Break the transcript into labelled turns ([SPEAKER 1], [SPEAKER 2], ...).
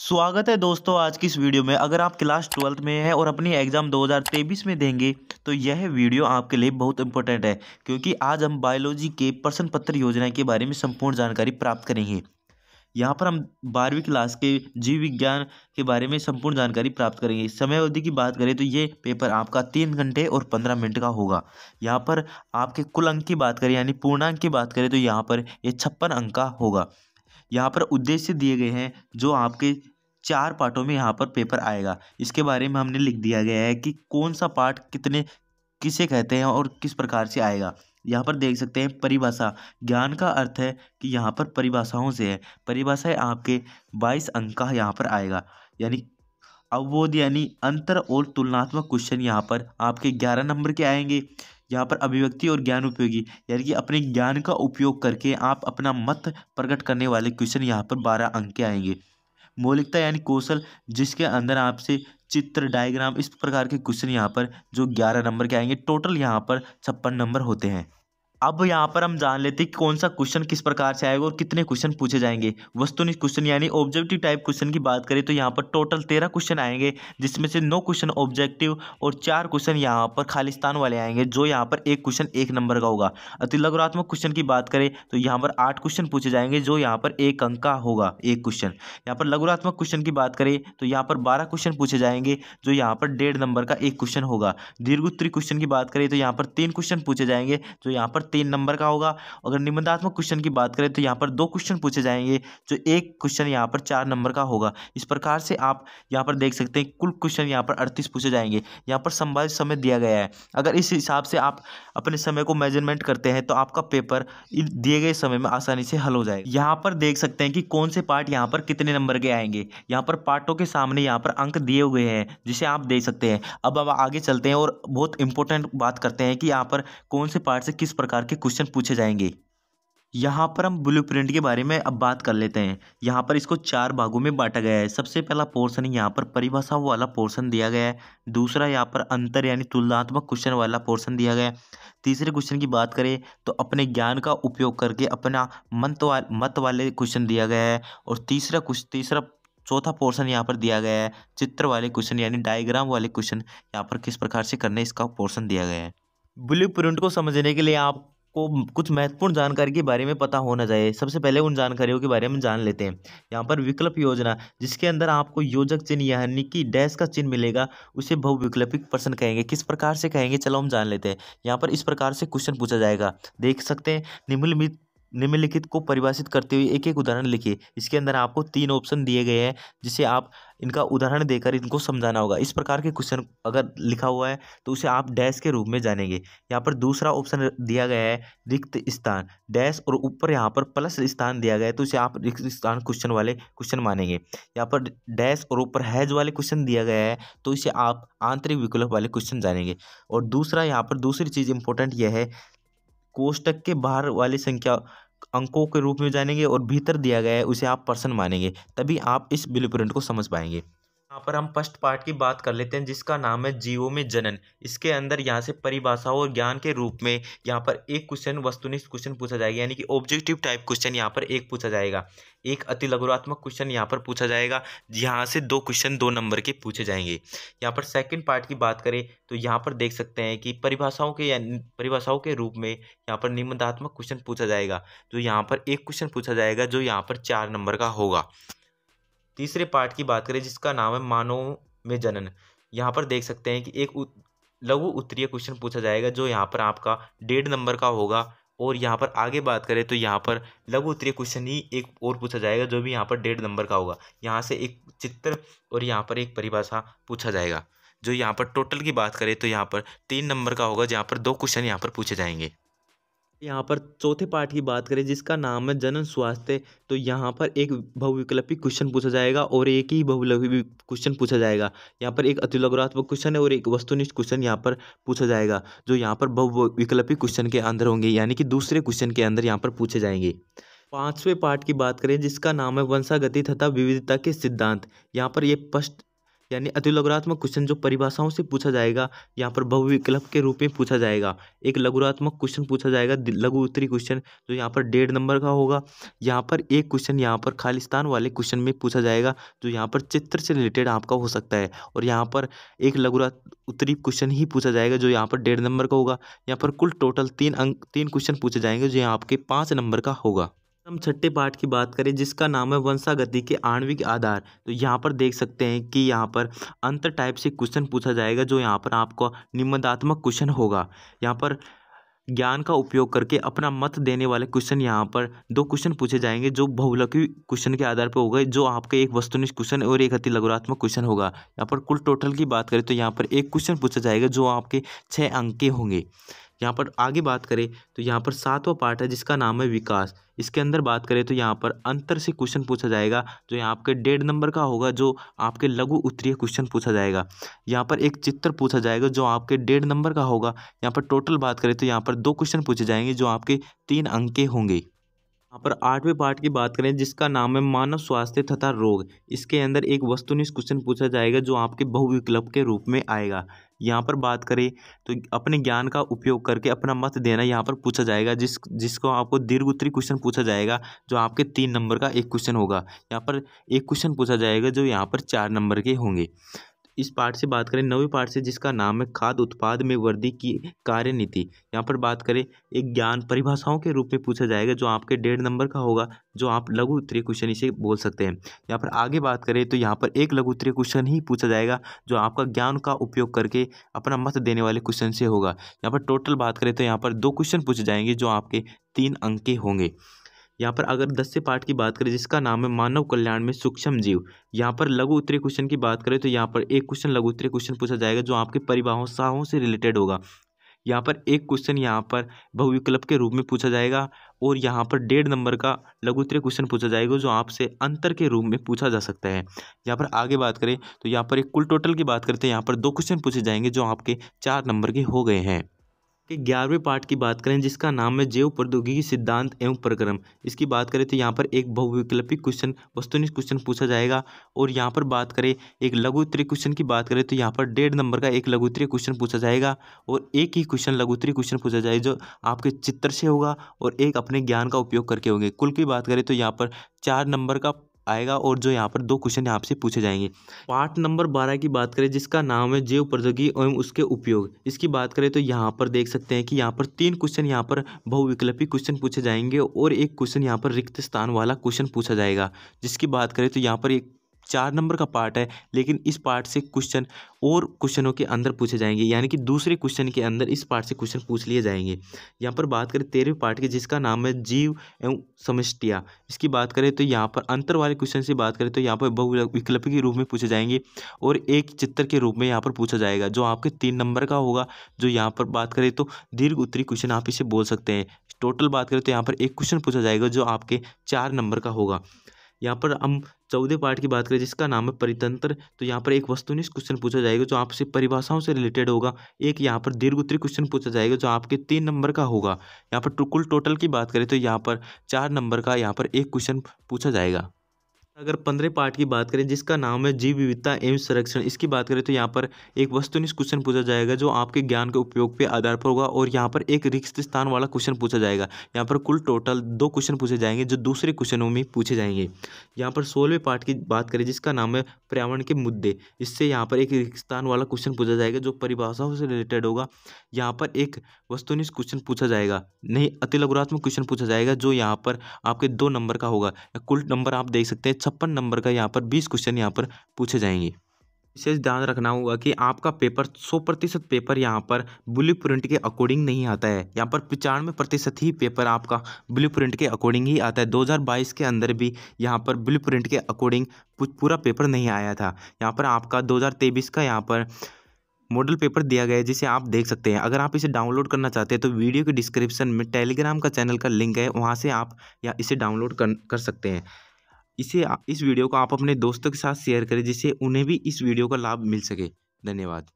[SPEAKER 1] स्वागत है दोस्तों आज की इस वीडियो में अगर आप क्लास ट्वेल्थ में हैं और अपनी एग्ज़ाम 2023 में देंगे तो यह वीडियो आपके लिए बहुत इंपॉर्टेंट है क्योंकि आज हम बायोलॉजी के प्रश्न पत्र योजना के बारे में संपूर्ण जानकारी प्राप्त करेंगे यहाँ पर हम बारहवीं क्लास के जीव विज्ञान के बारे में संपूर्ण जानकारी प्राप्त करेंगे समय अवधि की बात करें तो ये पेपर आपका तीन घंटे और पंद्रह मिनट का होगा यहाँ पर आपके कुल अंक की बात करें यानी पूर्णांक की बात करें तो यहाँ पर ये छप्पन अंक का होगा यहाँ पर उद्देश्य दिए गए हैं जो आपके चार पार्टों में यहाँ पर पेपर आएगा इसके बारे में हमने लिख दिया गया है कि कौन सा पार्ट कितने किसे कहते हैं और किस प्रकार से आएगा यहाँ पर देख सकते हैं परिभाषा ज्ञान का अर्थ है कि यहाँ पर परिभाषाओं से है परिभाषा आपके बाईस अंक का यहाँ पर आएगा यानी अवबोध यानी अंतर और तुलनात्मक क्वेश्चन यहाँ पर आपके ग्यारह नंबर के आएंगे यहाँ पर अभिव्यक्ति और ज्ञान उपयोगी यानी कि अपने ज्ञान का उपयोग करके आप अपना मत प्रकट करने वाले क्वेश्चन यहाँ पर बारह अंक के आएंगे मौलिकता यानी कौशल जिसके अंदर आपसे चित्र डायग्राम इस प्रकार के क्वेश्चन यहाँ पर जो ग्यारह नंबर के आएंगे टोटल यहाँ पर छप्पन नंबर होते हैं अब यहाँ पर हम जान लेते हैं कौन सा क्वेश्चन किस प्रकार से आएगा और कितने क्वेश्चन पूछे जाएंगे वस्तुनिष्ठ क्वेश्चन यानी ऑब्जेक्टिव टाइप क्वेश्चन की बात करें तो यहाँ पर टोटल तेरह क्वेश्चन आएंगे जिसमें से नौ क्वेश्चन ऑब्जेक्टिव और चार क्वेश्चन यहाँ पर खालिस्तान वाले आएंगे जो यहाँ पर एक क्वेश्चन एक नंबर का होगा अतिलगुरात्मक क्वेश्चन की बात करें तो यहाँ पर आठ क्वेश्चन पूछे जाएंगे जो यहाँ पर एक अंक का होगा एक क्वेश्चन यहाँ पर लघुरात्मक क्वेश्चन की बात करें तो यहाँ पर बारह क्वेश्चन पूछे जाएंगे जो यहाँ पर डेढ़ नंबर का एक क्वेश्चन होगा दीर्घोत्तरी क्वेश्चन की बात करें तो यहाँ पर तीन क्वेश्चन पूछे जाएंगे जो यहाँ पर तीन नंबर का होगा अगर निबंधात्मक क्वेश्चन की बात करें तो यहाँ पर दो क्वेश्चन पूछे जाएंगे जो एक क्वेश्चन यहाँ पर चार नंबर का होगा इस प्रकार से आप यहाँ पर देख सकते हैं कुल क्वेश्चन यहाँ पर अड़तीस पूछे जाएंगे यहाँ पर संभावित समय दिया गया है अगर इस हिसाब से आप अपने समय को मेजरमेंट करते हैं तो आपका पेपर दिए गए समय में आसानी से हल हो जाए यहाँ पर देख सकते हैं कि कौन से पार्ट यहाँ पर कितने नंबर के आएंगे यहाँ पर पार्टों के सामने यहाँ पर अंक दिए हुए हैं जिसे आप देख सकते हैं अब अब आगे चलते हैं और बहुत इंपॉर्टेंट बात करते हैं कि यहाँ पर कौन से पार्ट से किस प्रकार प्रकार के क्वेश्चन पूछे जाएंगे यहाँ पर हम ब्लूप्रिंट के बारे में अब बात कर लेते हैं यहाँ पर इसको चार भागों में बांटा गया है सबसे पहला पोर्शन यहाँ पर परिभाषा वाला पोर्शन दिया गया है दूसरा यहाँ पर अंतर यानी तुलनात्मक क्वेश्चन वाला पोर्शन दिया गया है तीसरे क्वेश्चन की बात करें तो अपने ज्ञान का उपयोग करके अपना मत वाल, मत वाले क्वेश्चन दिया गया है और तीसरा कुछ तीसरा चौथा पोर्शन यहाँ पर दिया गया है चित्र वाले क्वेश्चन यानी डायग्राम वाले क्वेश्चन यहाँ पर किस प्रकार से करने इसका पोर्शन दिया गया है ब्लू प्रिंट को समझने के लिए आप को कुछ महत्वपूर्ण जानकारी के बारे में पता होना चाहिए सबसे पहले उन जानकारियों के बारे में जान लेते हैं यहाँ पर विकल्प योजना जिसके अंदर आपको योजक चिन्ह यानी कि डैश का चिन्ह मिलेगा उसे बहुविकल्पिक प्रश्न कहेंगे किस प्रकार से कहेंगे चलो हम जान लेते हैं यहाँ पर इस प्रकार से क्वेश्चन पूछा जाएगा देख सकते हैं निम्नलिखित निम्नलिखित को परिभाषित करते हुए एक एक उदाहरण लिखिए इसके अंदर आपको तीन ऑप्शन दिए गए हैं जिसे आप इनका उदाहरण देकर इनको समझाना होगा इस प्रकार के क्वेश्चन अगर लिखा हुआ है तो उसे आप डैश के रूप में जानेंगे यहाँ पर दूसरा ऑप्शन दिया गया है रिक्त स्थान डैश और ऊपर यहाँ पर प्लस स्थान दिया गया है तो उसे आप रिक्त स्थान क्वेश्चन वाले क्वेश्चन मानेंगे यहाँ पर डैश और ऊपर हैज वाले क्वेश्चन दिया गया है तो इसे आप आंतरिक विकल्प वाले क्वेश्चन जानेंगे और दूसरा यहाँ पर दूसरी चीज़ इंपॉर्टेंट यह है कोष्टक के बाहर वाली संख्या अंकों के रूप में जानेंगे और भीतर दिया गया है उसे आप पर्सन मानेंगे तभी आप इस ब्लू प्रिंट को समझ पाएंगे यहाँ पर हम फर्स्ट पार्ट की बात कर लेते हैं जिसका नाम है जीवो में जनन इसके अंदर यहाँ से परिभाषा और ज्ञान के रूप में यहाँ पर एक क्वेश्चन वस्तुनिष्ठ क्वेश्चन पूछा जाएगा यानी कि ऑब्जेक्टिव टाइप क्वेश्चन यहाँ पर एक पूछा जाएगा एक अति लघुरात्मक क्वेश्चन यहाँ पर पूछा जाएगा यहाँ से दो क्वेश्चन दो नंबर के पूछे जाएंगे यहाँ पर सेकेंड पार्ट की बात करें तो यहाँ पर देख सकते हैं कि परिभाषाओं के परिभाषाओं के रूप में यहाँ पर निबंधात्मक क्वेश्चन पूछा जाएगा तो यहाँ पर एक क्वेश्चन पूछा जाएगा जो यहाँ पर चार नंबर का होगा तीसरे पार्ट की बात करें जिसका नाम है मानव में जनन यहाँ पर देख सकते हैं कि एक लघु उत्तरीय क्वेश्चन पूछा जाएगा जो यहाँ पर आपका डेढ़ नंबर का होगा और यहाँ पर आगे बात करें तो यहाँ पर लघु उत्तरीय क्वेश्चन ही एक और पूछा जाएगा जो भी यहाँ पर डेढ़ नंबर का होगा यहाँ से एक चित्र और यहाँ पर एक परिभाषा पूछा जाएगा जो यहाँ पर टोटल की बात करें तो यहाँ पर तीन नंबर का होगा जहाँ पर दो क्वेश्चन यहाँ पर पूछे जाएंगे यहाँ पर चौथे पाठ की बात करें जिसका नाम है जनन स्वास्थ्य तो यहाँ पर एक बहुविकल्पी क्वेश्चन पूछा जाएगा और एक ही बहुविकल्पी क्वेश्चन पूछा जाएगा यहाँ पर एक अतिलगुरात्मक क्वेश्चन है और एक वस्तुनिष्ठ क्वेश्चन यहाँ पर पूछा जाएगा जो यहाँ पर बहुविकल्पी क्वेश्चन के अंदर होंगे यानी कि दूसरे क्वेश्चन के अंदर यहाँ पर पूछे जाएंगे पाँचवें पार्ट की बात करें जिसका नाम है वंशागति तथा विविधता के सिद्धांत यहाँ पर ये फर्स्ट यानी अति लघुरात्मक क्वेश्चन जो परिभाषाओं से पूछा जाएगा यहाँ पर बहुविकल्प के रूप में पूछा जाएगा एक लघुरात्मक क्वेश्चन पूछा जाएगा लघु उत्तरी क्वेश्चन जो यहाँ पर डेढ़ नंबर का होगा यहाँ पर एक क्वेश्चन यहाँ पर खालिस्तान वाले क्वेश्चन में पूछा जाएगा जो यहाँ पर चित्र से रिलेटेड आपका हो सकता है और यहाँ पर एक लघुरात उत्तरी क्वेश्चन ही पूछा जाएगा जो यहाँ पर डेढ़ नंबर का होगा यहाँ पर कुल टोटल तीन अंक तीन क्वेश्चन पूछे जाएंगे जो यहाँ आपके पाँच नंबर का होगा हम छठे पाठ की बात करें जिसका नाम है वंशागति के आणविक आधार तो यहाँ पर देख सकते हैं कि यहाँ पर अंतर टाइप से क्वेश्चन पूछा जाएगा जो यहाँ पर आपको निबंधात्मक क्वेश्चन होगा यहाँ पर ज्ञान का उपयोग करके अपना मत देने वाले क्वेश्चन यहाँ पर दो क्वेश्चन पूछे जाएंगे जो बहुलकी क्वेश्चन के आधार पर होगा जो आपके एक वस्तुनिष्ठ क्वेश्चन और एक अति लघुरात्मक क्वेश्चन होगा यहाँ पर कुल टोटल की बात करें तो यहाँ पर एक क्वेश्चन पूछा जाएगा जो आपके छः अंक के होंगे यहाँ पर आगे बात करें तो यहाँ पर सातवां पार्ट है जिसका नाम है विकास इसके अंदर बात करें तो यहाँ पर अंतर से क्वेश्चन पूछा जाएगा जो यहाँ आपके डेढ़ नंबर का होगा जो आपके लघु उत्तरीय क्वेश्चन पूछा जाएगा यहाँ पर एक चित्र पूछा जाएगा जो आपके डेढ़ नंबर का होगा यहाँ पर टोटल बात करें तो यहाँ पर दो क्वेश्चन पूछे जाएंगे जो आपके तीन अंक के होंगे यहाँ पर आठवें पार्ट की बात करें जिसका नाम है मानव स्वास्थ्य तथा रोग इसके अंदर एक वस्तुनिष्ठ क्वेश्चन पूछा जाएगा जो आपके बहुविकल्प के रूप में आएगा यहाँ पर बात करें तो अपने ज्ञान का उपयोग करके अपना मत देना यहाँ पर पूछा जाएगा जिस जिसको आपको दीर्घ उत्तरी क्वेश्चन पूछा जाएगा जो आपके तीन नंबर का एक क्वेश्चन होगा यहाँ पर एक क्वेश्चन पूछा जाएगा जो यहाँ पर चार नंबर के होंगे इस पाठ से बात करें नवे पाठ से जिसका नाम है खाद्य उत्पाद में वृद्धि की कार्यनीति यहाँ पर बात करें एक ज्ञान परिभाषाओं के रूप में पूछा जाएगा जो आपके डेढ़ नंबर का होगा जो आप लघु उत्तरीय क्वेश्चन इसे बोल सकते हैं यहाँ पर आगे बात करें तो यहाँ पर एक लघु उत्तरीय क्वेश्चन ही पूछा जाएगा जो आपका ज्ञान का उपयोग करके अपना मत देने वाले क्वेश्चन से होगा यहाँ पर टोटल बात करें तो यहाँ पर दो क्वेश्चन पूछे जाएंगे जो आपके तीन अंक के होंगे यहाँ पर अगर दस से पाठ की बात करें जिसका नाम है मानव कल्याण में सूक्ष्म जीव यहाँ पर लघु उत्तरी क्वेश्चन की बात करें तो यहाँ पर एक क्वेश्चन लघु उत्तरीय क्वेश्चन पूछा जाएगा जो आपके परिवाहों साहों से रिलेटेड होगा यहाँ पर एक क्वेश्चन यहाँ पर बहुविकल्प के रूप में पूछा जाएगा और यहाँ पर डेढ़ नंबर का लघु उत्तरी क्वेश्चन पूछा जाएगा जो आपसे अंतर के रूप में पूछा जा सकता है यहाँ पर आगे बात करें तो यहाँ पर एक कुल टोटल की बात करते हैं यहाँ पर दो क्वेश्चन पूछे जाएंगे जो आपके चार नंबर के हो गए हैं के ग्यारहवें पार्ट की बात करें जिसका नाम है जैव प्रौद्योगिकी सिद्धांत एवं प्रक्रम इसकी बात करें तो यहाँ पर एक बहुविकल्पिक क्वेश्चन वस्तुनिष्ठ क्वेश्चन पूछा जाएगा और यहाँ पर बात करें एक लघु उत्तरीय क्वेश्चन की बात करें तो यहाँ पर डेढ़ नंबर का एक लघु उत्तरीय क्वेश्चन पूछा जाएगा और एक ही क्वेश्चन लघु उत्तरीय क्वेश्चन पूछा जाएगा जो आपके चित्र से होगा और एक अपने ज्ञान का उपयोग करके होंगे कुल की बात करें तो यहाँ पर चार नंबर का आएगा और जो यहाँ पर दो क्वेश्चन यहाँ से पूछे जाएंगे पार्ट नंबर बारह की बात करें जिसका नाम है जैव प्रौद्योगिकी एवं उसके उपयोग इसकी बात करें तो यहाँ पर देख सकते हैं कि यहाँ पर तीन क्वेश्चन यहाँ पर बहुविकल्पी क्वेश्चन पूछे जाएंगे और एक क्वेश्चन यहाँ पर रिक्त स्थान वाला क्वेश्चन पूछा जाएगा जिसकी बात करें तो यहाँ पर एक चार नंबर का पार्ट है लेकिन इस पार्ट से क्वेश्चन और क्वेश्चनों के अंदर पूछे जाएंगे यानी कि दूसरे क्वेश्चन के अंदर इस पार्ट से क्वेश्चन पूछ लिए जाएंगे यहाँ पर बात करें तेरहवें पार्ट के जिसका नाम है जीव एवं समिष्टिया इसकी बात करें तो यहाँ पर अंतर वाले क्वेश्चन से बात करें तो यहाँ पर बहुविकल्प के रूप में पूछे जाएंगे और एक चित्र के रूप में यहाँ पर पूछा जाएगा जो आपके तीन नंबर का होगा जो यहाँ पर बात करें तो दीर्घ उत्तरी क्वेश्चन आप इसे बोल सकते हैं टोटल बात करें तो यहाँ पर एक क्वेश्चन पूछा जाएगा जो आपके चार नंबर का होगा यहाँ पर हम चौदह पार्ट की बात करें जिसका नाम है परितंत्र तो यहाँ पर एक वस्तुनिष्ठ क्वेश्चन पूछा जाएगा जो आपसे परिभाषाओं से रिलेटेड होगा एक यहाँ पर दीर्घ उत्तरी क्वेश्चन पूछा जाएगा जो आपके तीन नंबर का होगा यहाँ पर कुल टोटल की बात करें तो यहाँ पर चार नंबर का यहाँ पर एक क्वेश्चन पूछा जाएगा अगर पंद्रह पार्ट की बात करें जिसका नाम है जीव विविधता एवं संरक्षण इसकी बात करें तो यहाँ पर एक वस्तुनिष्ठ क्वेश्चन पूछा जाएगा जो आपके ज्ञान के उपयोग पे आधार पर होगा और यहाँ पर एक रिक्त स्थान वाला क्वेश्चन पूछा जाएगा यहाँ पर कुल टोटल दो क्वेश्चन पूछे जाएंगे जो दूसरे क्वेश्चनों में पूछे जाएंगे यहाँ पर सोलहवें पार्ट की बात करें जिसका नाम है पर्यावरण के मुद्दे इससे यहाँ पर एक रिक्त स्थान वाला क्वेश्चन पूछा जाएगा जो परिभाषाओं से रिलेटेड होगा यहाँ पर एक वस्तुनिष्ठ क्वेश्चन पूछा जाएगा नहीं अति लघुरात्मक क्वेश्चन पूछा जाएगा जो यहाँ पर आपके दो नंबर का होगा कुल नंबर आप देख सकते हैं छप्पन नंबर का यहाँ पर बीस क्वेश्चन यहाँ पर पूछे जाएंगे विशेष ध्यान रखना होगा कि आपका पेपर सौ प्रतिशत पेपर यहाँ पर ब्लू प्रिंट के अकॉर्डिंग नहीं आता है यहाँ पर पचानवे प्रतिशत ही पेपर आपका ब्लू प्रिंट के अकॉर्डिंग ही आता है 2022 के अंदर भी यहाँ पर ब्लू प्रिंट के अकॉर्डिंग पूरा पेपर नहीं आया था यहाँ पर आपका 2023 का यहाँ पर मॉडल पेपर दिया गया है जिसे आप देख सकते हैं अगर आप इसे डाउनलोड करना चाहते हैं तो वीडियो के डिस्क्रिप्शन में टेलीग्राम का चैनल का लिंक है वहाँ से आप या इसे डाउनलोड कर सकते हैं इसे इस वीडियो को आप अपने दोस्तों के साथ शेयर करें जिससे उन्हें भी इस वीडियो का लाभ मिल सके धन्यवाद